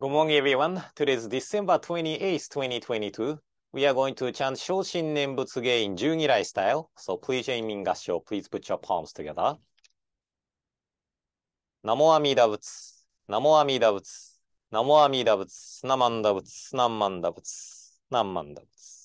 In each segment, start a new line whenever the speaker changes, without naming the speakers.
Good morning, everyone. Today is December 28th, 2022. We are going to chant Shoshin Nembutsu Gein Jungirai style. So please join me in Gassho. Please put your palms together. Namo Amida Butsu. Namo Amida Butsu. Namo Amida Butsu. Namanda Butsu. Namanda Butsu. Namanda Butsu.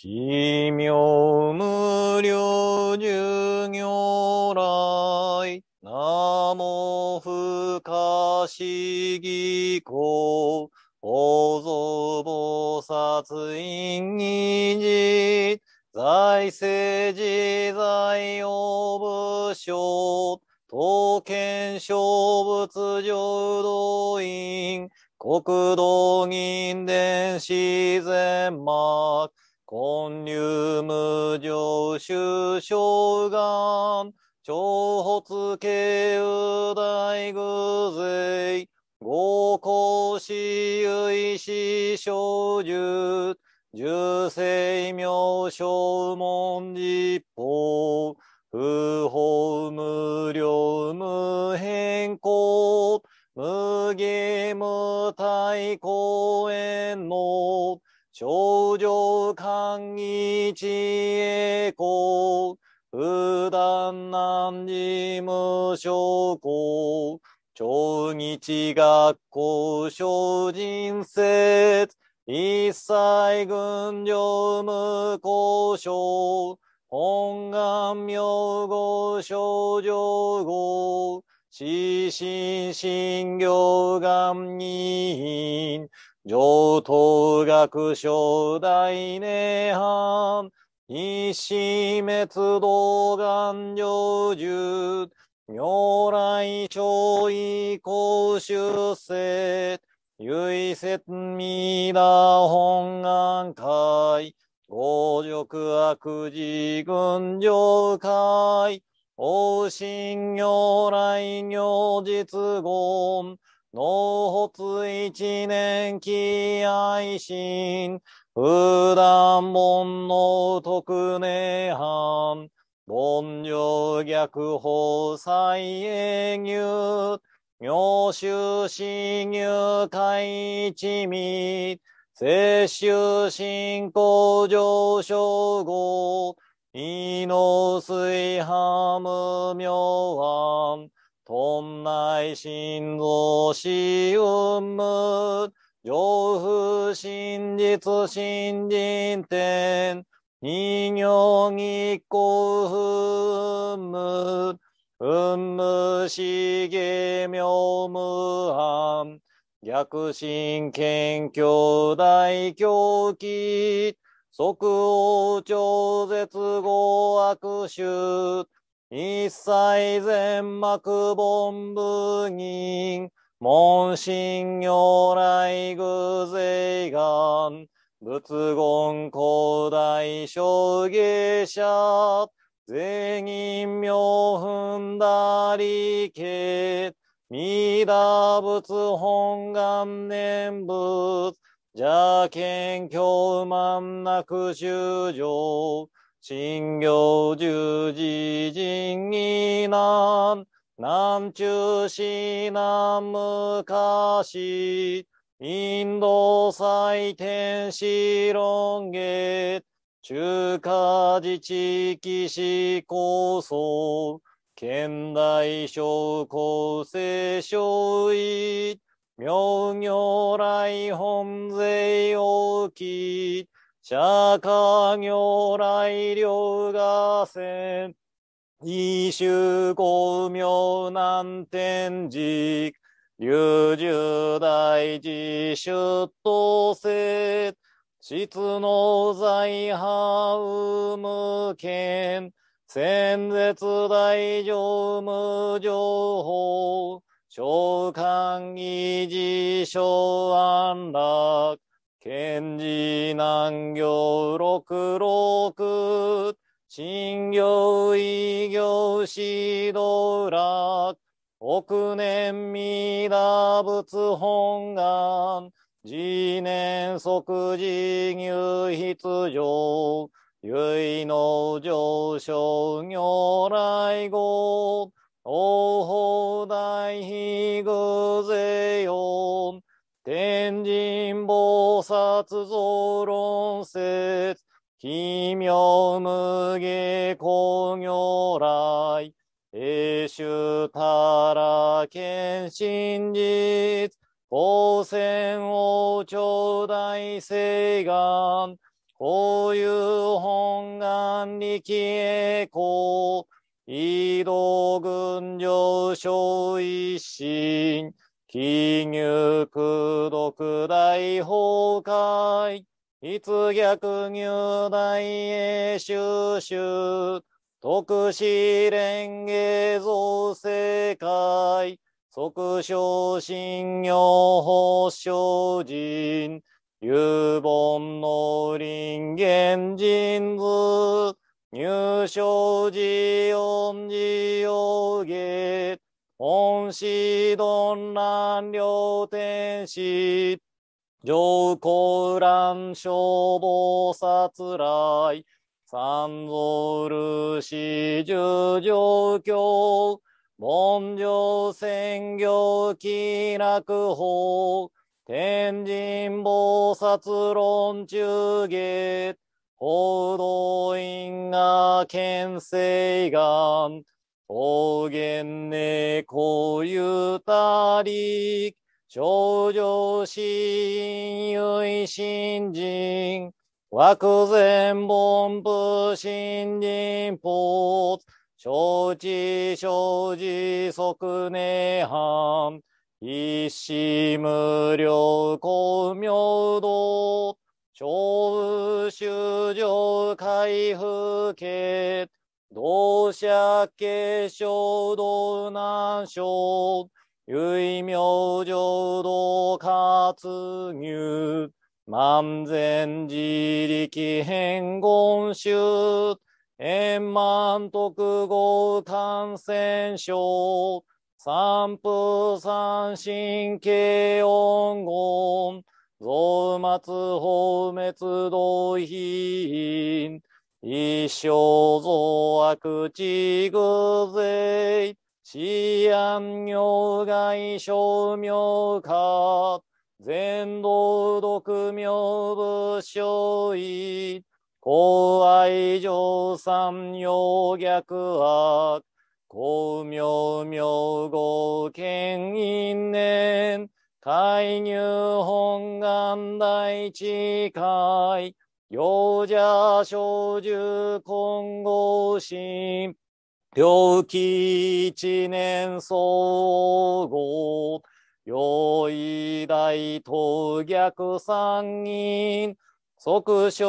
奇妙
無量寿行来、なも不可思議公、法蔵菩薩院議事、財政自在応武将、刀剣勝仏上動院、国道銀伝自然幕、根入無常修正願、長発慶右大偶税、合公私有志小術、十世名正門字法、不地学校小人説、一切軍上無交渉、本願名語症状号、死心心行願人、上等学賞大涅槃、一心滅動願成就、如来超意公修正、唯説未だ本願会、五辱悪事群上会、王信如来如実言、脳発一年期愛心、普段門の特寧犯、凡女逆法再営入、妙修侵入開一味、摂取信仰上昇後、異能水波無明案、頓内心臓死運無、上風真実新人天、人形にこふむ、うんむしげみょうむはん、逆進謙虚大狂気、即応超絶語悪臭、一切全幕凡部人、門心如来偶税願、仏言古代将棋者、全員名んだりけ、弥陀仏本願念仏、邪剣境満なく修上、信行十字人義難、南中市南昔、インド祭典シロン中華自治基地構想、県大小厚生小一、明行来本税大き、釈迦行来両河川、異周公明南天寺、流十大事出頭せ、質の財派無権、戦絶大乗無情報、召喚維持所安楽、賢治難行六六、新行異行指導楽、億年未打仏本願、次年即時入筆上、唯の上昇如来語、王法大悲偶税音、天神菩薩像論説、奇妙無下光如来、主たら献真実、光線を頂戴聖願、こういう本願力栄光、移動軍上昇一心、金融空毒大崩壊、一逆入大英収集、特使連芸造世界、即昇信用保証人、有本の林源人図、入賞寺恩寺用芸、本市丼乱両天使、上皇蘭小防殺来、三蔵る四十上京、文上専業気楽法、天神菩薩論中下、報道院が県西岸、方言猫ゆたり、少女死因唯新人、枠前本部新人法、承知承知即内藩、一心無料公明道、小宇状上開封同社継承道南省、唯名上道活入、万全自力変言集、円満徳合感染症、三風三神経音言、増末放滅動品、一生増悪地具税、思案業外症妙化、全道独名武将位、公愛上三要逆悪、公明明号権因年、介入本願第一回、幼者小獣混合心、病気一年総合、用意大東逆三人、即将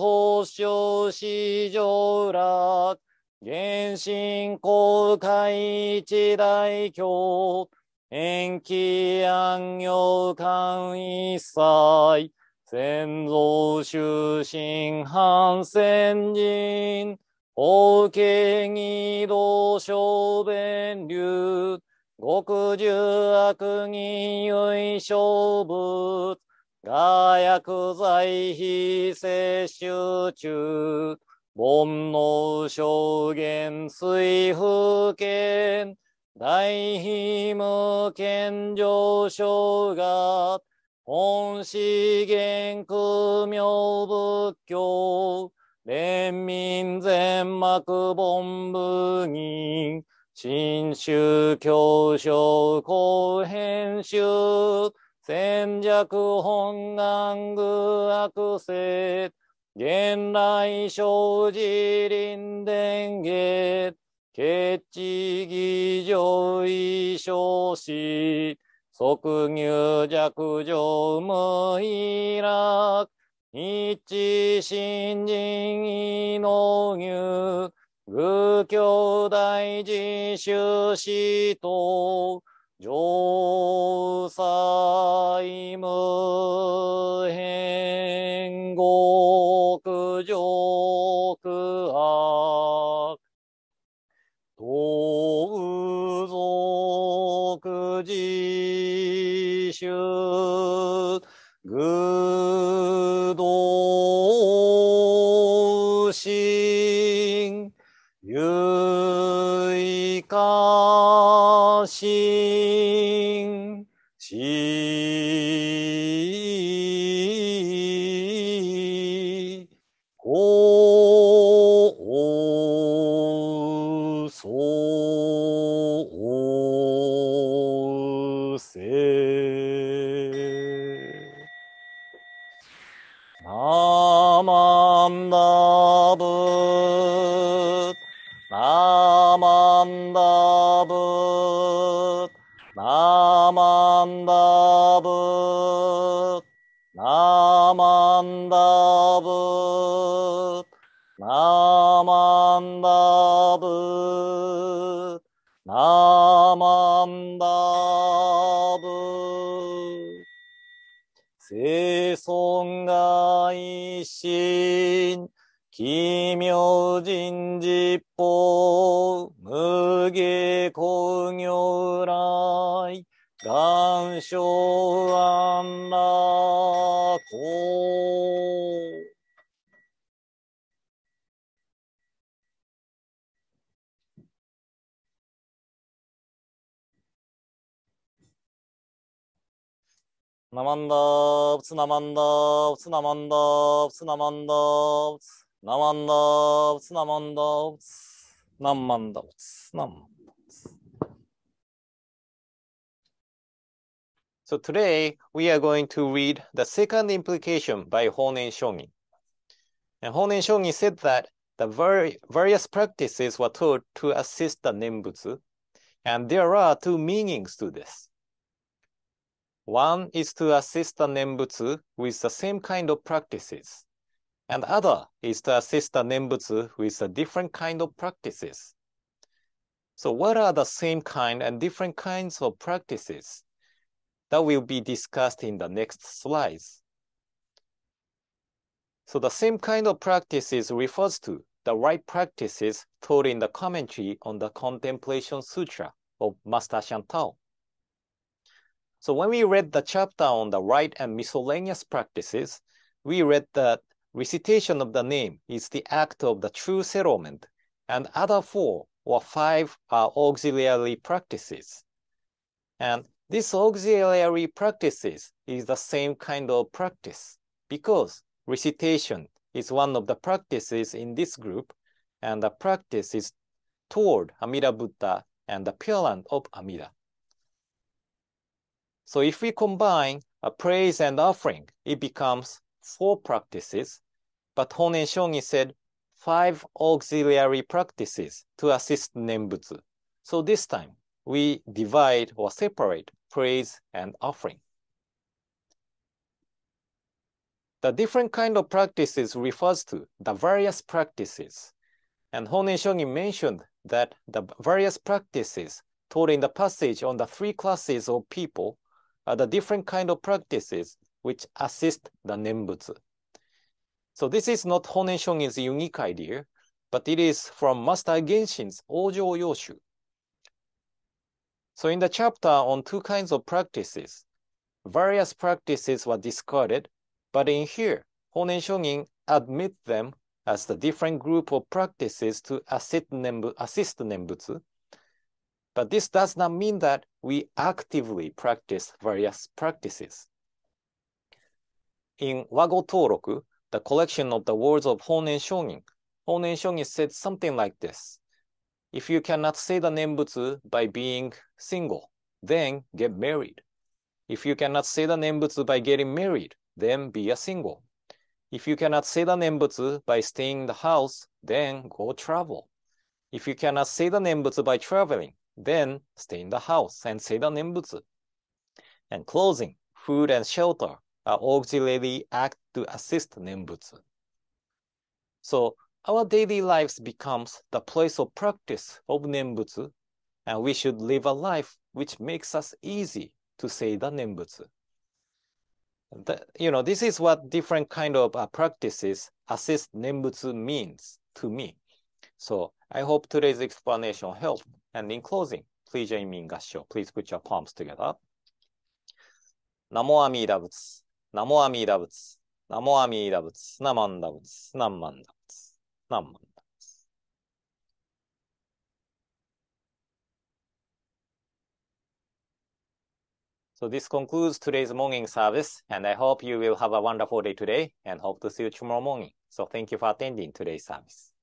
法相市場楽、原神公開一代表、延期安行官一切、先祖修身反戦人、法慶義道小弁流、極十悪人唯勝物、が薬剤非摂取中、煩悩証言水風圏、大非無健上昇が、本資源苦妙仏教、連民全幕本部人、新宗教省公編集、戦略本願具悪性、現来生寺林伝下、決知議上衣装し、即入弱上無依楽、一心人意の入、愚教大臣修士と上祭務ゆいかし奇妙人実法、無下工業来、願書安楽こ
ナマンダー、プ
ツナマンダー、プツナマンダー、プツナマンダー、So
today we are going to read the second implication by Honen Shogi. And Honen Shogi said that the very various practices were taught to assist the Nembutsu, and there are two meanings to this. One is to assist the Nembutsu with the same kind of practices and other is to assist the Nembutsu with a different kind of practices. So what are the same kind and different kinds of practices? That will be discussed in the next slides. So the same kind of practices refers to the right practices taught in the commentary on the Contemplation Sutra of Master Chantal. So when we read the chapter on the right and miscellaneous practices, we read that Recitation of the name is the act of the true settlement, and other four or five are auxiliary practices. And this auxiliary practices is the same kind of practice because recitation is one of the practices in this group, and the practice is toward Amida Buddha and the Pure Land of Amida. So if we combine a praise and offering, it becomes four practices, but Honen Shonin said five auxiliary practices to assist Nembutsu. So this time, we divide or separate praise and offering. The different kind of practices refers to the various practices. And Honen Shonin mentioned that the various practices taught in the passage on the three classes of people are the different kind of practices which assist the Nembutsu. So this is not Honen Shonin's unique idea, but it is from Master Genshin's Ojo Yoshu. So in the chapter on two kinds of practices, various practices were discarded, but in here, Honen Shonin admits them as the different group of practices to assist, nembu, assist Nembutsu. But this does not mean that we actively practice various practices in Wago Torok, the collection of the words of Honen Shonin, Honen Shonin said something like this. If you cannot say the Nembutsu by being single, then get married. If you cannot say the Nembutsu by getting married, then be a single. If you cannot say the Nembutsu by staying in the house, then go travel. If you cannot say the Nembutsu by traveling, then stay in the house and say the Nembutsu. And clothing, food and shelter uh, auxiliary act to assist Nembutsu. So our daily lives becomes the place of practice of Nembutsu, and we should live a life which makes us easy to say the Nembutsu. The, you know, this is what different kind of uh, practices assist Nembutsu means to me. So I hope today's explanation helped. And in closing, please join me in Gassho. Please put your palms together. Namo Amida Butsu. ナモアミーダ仏。ナモアミーダ仏。ナマンダ仏。ナンマンダ仏。ナンマンダ仏。So this concludes today's morning service, and I hope you will have a wonderful day today and hope to see you tomorrow morning. So thank you for attending today's service.